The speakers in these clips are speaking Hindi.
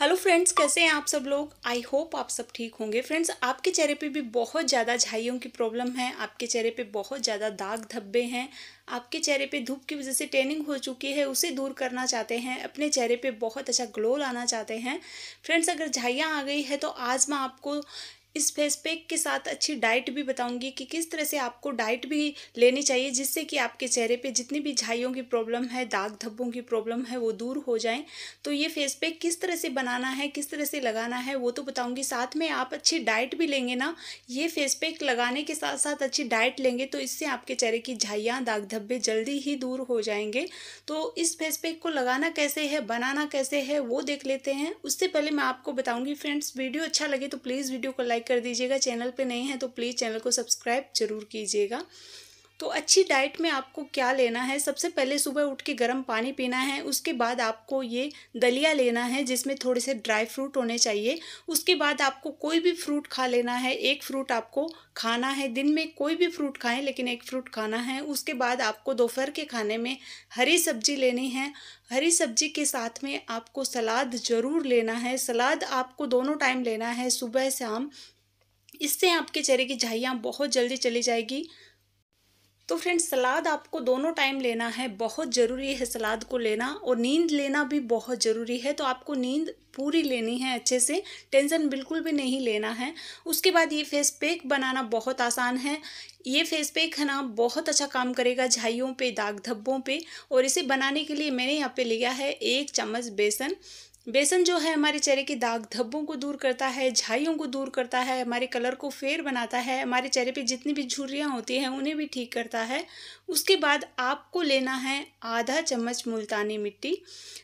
हेलो फ्रेंड्स कैसे हैं आप सब लोग आई होप आप सब ठीक होंगे फ्रेंड्स आपके चेहरे पे भी बहुत ज़्यादा झाइयों की प्रॉब्लम है आपके चेहरे पे बहुत ज़्यादा दाग धब्बे हैं आपके चेहरे पे धूप की वजह से टेनिंग हो चुकी है उसे दूर करना चाहते हैं अपने चेहरे पे बहुत अच्छा ग्लो लाना चाहते हैं फ्रेंड्स अगर झाइयाँ आ गई है तो आज मैं आपको इस फेस पैक के साथ अच्छी डाइट भी बताऊंगी कि किस तरह से आपको डाइट भी लेनी चाहिए जिससे कि आपके चेहरे पे जितनी भी झाइयों की प्रॉब्लम है दाग धब्बों की प्रॉब्लम है वो दूर हो जाएं तो ये फेस पैक किस तरह से बनाना है किस तरह से लगाना है वो तो बताऊँगी साथ में आप अच्छी डाइट भी लेंगे ना ये फेस पैक लगाने के साथ साथ अच्छी डाइट लेंगे तो इससे आपके चेहरे की झाइयाँ दाग धब्बे जल्दी ही दूर हो जाएंगे तो इस फेस पैक को लगाना कैसे है बनाना कैसे है वो देख लेते हैं उससे पहले मैं आपको बताऊँगी फ्रेंड्स वीडियो अच्छा लगे तो प्लीज़ वीडियो को लाइक लाइक कर दीजिएगा चैनल पे नए हैं तो प्लीज़ चैनल को सब्सक्राइब जरूर कीजिएगा तो अच्छी डाइट में आपको क्या लेना है सबसे पहले सुबह उठ के गर्म पानी पीना है उसके बाद आपको ये दलिया लेना है जिसमें थोड़े से ड्राई फ्रूट होने चाहिए उसके बाद आपको कोई भी फ्रूट खा लेना है एक फ्रूट आपको खाना है दिन में कोई भी फ्रूट खाएं लेकिन एक फ्रूट खाना है उसके बाद आपको दोपहर के खाने में हरी सब्जी लेनी है हरी सब्जी के साथ में आपको सलाद ज़रूर लेना है सलाद आपको दोनों टाइम लेना है सुबह शाम इससे आपके चेहरे की झाइयाँ बहुत जल्दी चली जाएगी तो फ्रेंड्स सलाद आपको दोनों टाइम लेना है बहुत ज़रूरी है सलाद को लेना और नींद लेना भी बहुत ज़रूरी है तो आपको नींद पूरी लेनी है अच्छे से टेंशन बिल्कुल भी नहीं लेना है उसके बाद ये फेस पैक बनाना बहुत आसान है ये फेस पैक है ना बहुत अच्छा काम करेगा झाइयों पे दाग धब्बों पे और इसे बनाने के लिए मैंने यहाँ पे लिया है एक चम्मच बेसन बेसन जो है हमारे चेहरे के दाग धब्बों को दूर करता है झाइयों को दूर करता है हमारे कलर को फेयर बनाता है हमारे चेहरे पे जितनी भी झुर्रियाँ होती हैं उन्हें भी ठीक करता है उसके बाद आपको लेना है आधा चम्मच मुल्तानी मिट्टी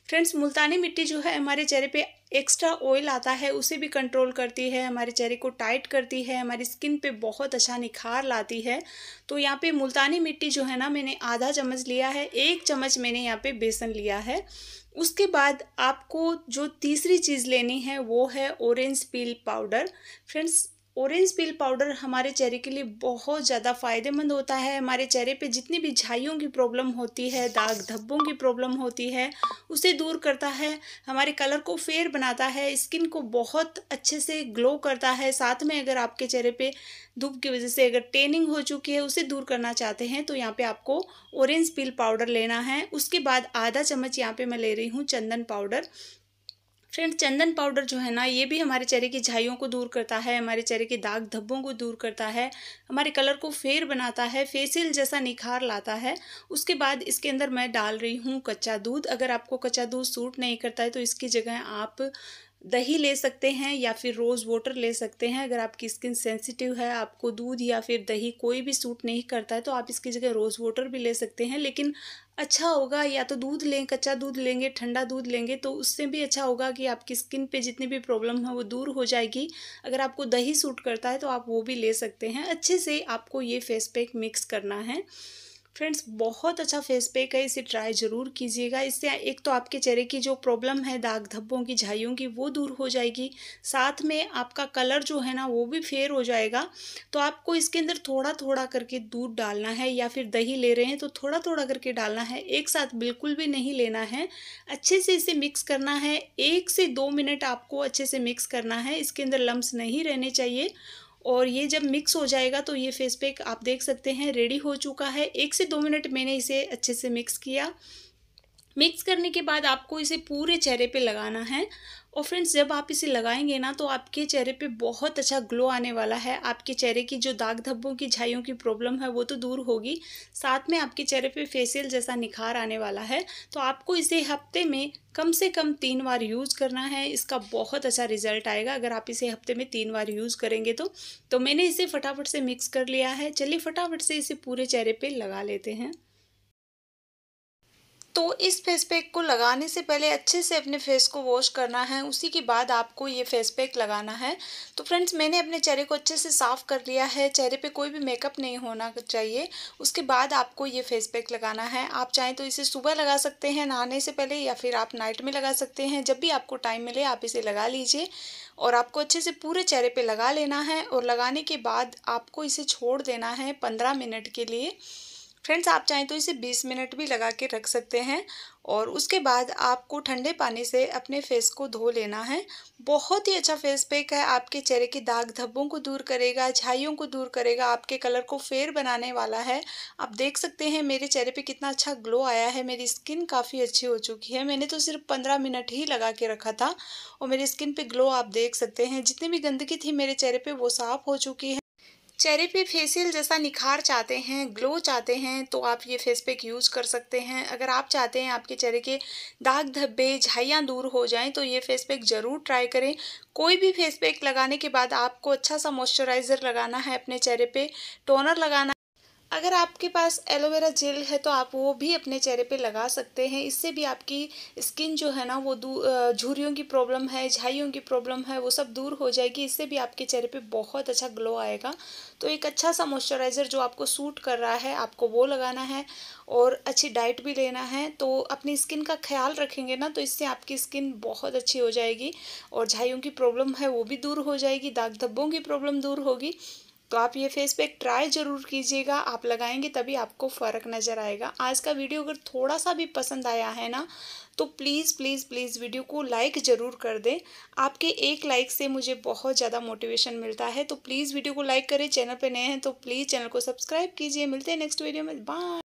फ्रेंड्स मुल्तानी मिट्टी जो है हमारे चेहरे पे एक्स्ट्रा ऑयल आता है उसे भी कंट्रोल करती है हमारे चेहरे को टाइट करती है हमारी स्किन पे बहुत अच्छा निखार लाती है तो यहाँ पे मुल्तानी मिट्टी जो है ना मैंने आधा चम्मच लिया है एक चम्मच मैंने यहाँ पे बेसन लिया है उसके बाद आपको जो तीसरी चीज़ लेनी है वो है orange peel powder friends orange peel powder हमारे चेहरे के लिए बहुत ज़्यादा फ़ायदेमंद होता है हमारे चेहरे पे जितनी भी झाइयों की प्रॉब्लम होती है दाग धब्बों की प्रॉब्लम होती है उसे दूर करता है हमारे कलर को फेयर बनाता है स्किन को बहुत अच्छे से ग्लो करता है साथ में अगर आपके चेहरे पे धूप की वजह से अगर टेनिंग हो चुकी है उसे दूर करना चाहते हैं तो यहाँ पर आपको ऑरेंज पील पाउडर लेना है उसके बाद आधा चम्मच यहाँ पर मैं ले रही हूँ चंदन पाउडर फ्रेंड चंदन पाउडर जो है ना ये भी हमारे चेहरे की झाइयों को दूर करता है हमारे चेहरे के दाग धब्बों को दूर करता है हमारे कलर को फेर बनाता है फेसियल जैसा निखार लाता है उसके बाद इसके अंदर मैं डाल रही हूँ कच्चा दूध अगर आपको कच्चा दूध सूट नहीं करता है तो इसकी जगह आप दही ले सकते हैं या फिर रोज़ वाटर ले सकते हैं अगर आपकी स्किन सेंसिटिव है आपको दूध या फिर दही कोई भी सूट नहीं करता है तो आप इसकी जगह रोज़ वाटर भी ले सकते हैं लेकिन अच्छा होगा या तो दूध लें कच्चा दूध लेंगे ठंडा दूध लेंगे तो उससे भी अच्छा होगा कि आपकी स्किन पे जितनी भी प्रॉब्लम है वो दूर हो जाएगी अगर आपको दही सूट करता है तो आप वो भी ले सकते हैं अच्छे से आपको ये फेस पैक मिक्स करना है फ्रेंड्स बहुत अच्छा फेस पैक है इसे ट्राई ज़रूर कीजिएगा इससे एक तो आपके चेहरे की जो प्रॉब्लम है दाग धब्बों की झाइयों की वो दूर हो जाएगी साथ में आपका कलर जो है ना वो भी फेयर हो जाएगा तो आपको इसके अंदर थोड़ा थोड़ा करके दूध डालना है या फिर दही ले रहे हैं तो थोड़ा थोड़ा करके डालना है एक साथ बिल्कुल भी नहीं लेना है अच्छे से इसे मिक्स करना है एक से दो मिनट आपको अच्छे से मिक्स करना है इसके अंदर लम्ब नहीं रहने चाहिए और ये जब मिक्स हो जाएगा तो ये फेस पैक आप देख सकते हैं रेडी हो चुका है एक से दो मिनट मैंने इसे अच्छे से मिक्स किया मिक्स करने के बाद आपको इसे पूरे चेहरे पे लगाना है और फ्रेंड्स जब आप इसे लगाएंगे ना तो आपके चेहरे पे बहुत अच्छा ग्लो आने वाला है आपके चेहरे की जो दाग धब्बों की झाइयों की प्रॉब्लम है वो तो दूर होगी साथ में आपके चेहरे पे फेसियल जैसा निखार आने वाला है तो आपको इसे हफ्ते में कम से कम तीन बार यूज़ करना है इसका बहुत अच्छा रिजल्ट आएगा अगर आप इसे हफ्ते में तीन बार यूज़ करेंगे तो तो मैंने इसे फटाफट से मिक्स कर लिया है चलिए फटाफट से इसे पूरे चेहरे पर लगा लेते हैं तो इस फेस पैक को लगाने से पहले अच्छे से अपने फेस को वॉश करना है उसी के बाद आपको ये फेस पैक लगाना है तो फ्रेंड्स मैंने अपने चेहरे को अच्छे से साफ़ कर लिया है चेहरे पे कोई भी मेकअप नहीं होना चाहिए उसके बाद आपको ये फेस पैक लगाना है आप चाहें तो इसे सुबह लगा सकते हैं नहाने से पहले या फिर आप नाइट में लगा सकते हैं जब भी आपको टाइम मिले आप इसे लगा लीजिए और आपको अच्छे से पूरे चेहरे पर लगा लेना है और लगाने के बाद आपको इसे छोड़ देना है पंद्रह मिनट के लिए फ्रेंड्स आप चाहें तो इसे 20 मिनट भी लगा के रख सकते हैं और उसके बाद आपको ठंडे पानी से अपने फेस को धो लेना है बहुत ही अच्छा फेस पैक है आपके चेहरे के दाग धब्बों को दूर करेगा झाइयों को दूर करेगा आपके कलर को फेयर बनाने वाला है आप देख सकते हैं मेरे चेहरे पे कितना अच्छा ग्लो आया है मेरी स्किन काफ़ी अच्छी हो चुकी है मैंने तो सिर्फ पंद्रह मिनट ही लगा के रखा था और मेरी स्किन पर ग्लो आप देख सकते हैं जितनी भी गंदगी थी मेरे चेहरे पर वो साफ़ हो चुकी है चेहरे पे फेसियल जैसा निखार चाहते हैं ग्लो चाहते हैं तो आप ये फेस पैक यूज़ कर सकते हैं अगर आप चाहते हैं आपके चेहरे के दाग धब्बे झाइयाँ दूर हो जाएं तो ये फेस पैक ज़रूर ट्राई करें कोई भी फेस पैक लगाने के बाद आपको अच्छा सा मॉइस्चराइज़र लगाना है अपने चेहरे पे टोनर लगाना अगर आपके पास एलोवेरा जेल है तो आप वो भी अपने चेहरे पे लगा सकते हैं इससे भी आपकी स्किन जो है ना वो झुरियों की प्रॉब्लम है झाइयों की प्रॉब्लम है वो सब दूर हो जाएगी इससे भी आपके चेहरे पे बहुत अच्छा ग्लो आएगा तो एक अच्छा सा मॉइस्चराइज़र जो आपको सूट कर रहा है आपको वो लगाना है और अच्छी डाइट भी लेना है तो अपनी स्किन का ख्याल रखेंगे ना तो इससे आपकी स्किन बहुत अच्छी हो जाएगी और झाइयों की प्रॉब्लम है वो भी दूर हो जाएगी दाग धब्बों की प्रॉब्लम दूर होगी तो आप ये फेस पैक ट्राई ज़रूर कीजिएगा आप लगाएंगे तभी आपको फ़र्क नज़र आएगा आज का वीडियो अगर थोड़ा सा भी पसंद आया है ना तो प्लीज़ प्लीज़ प्लीज़ वीडियो को लाइक ज़रूर कर दें आपके एक लाइक से मुझे बहुत ज़्यादा मोटिवेशन मिलता है तो प्लीज़ वीडियो को लाइक करें चैनल पर नए हैं तो प्लीज़ चैनल को सब्सक्राइब कीजिए मिलते हैं नेक्स्ट वीडियो में बाय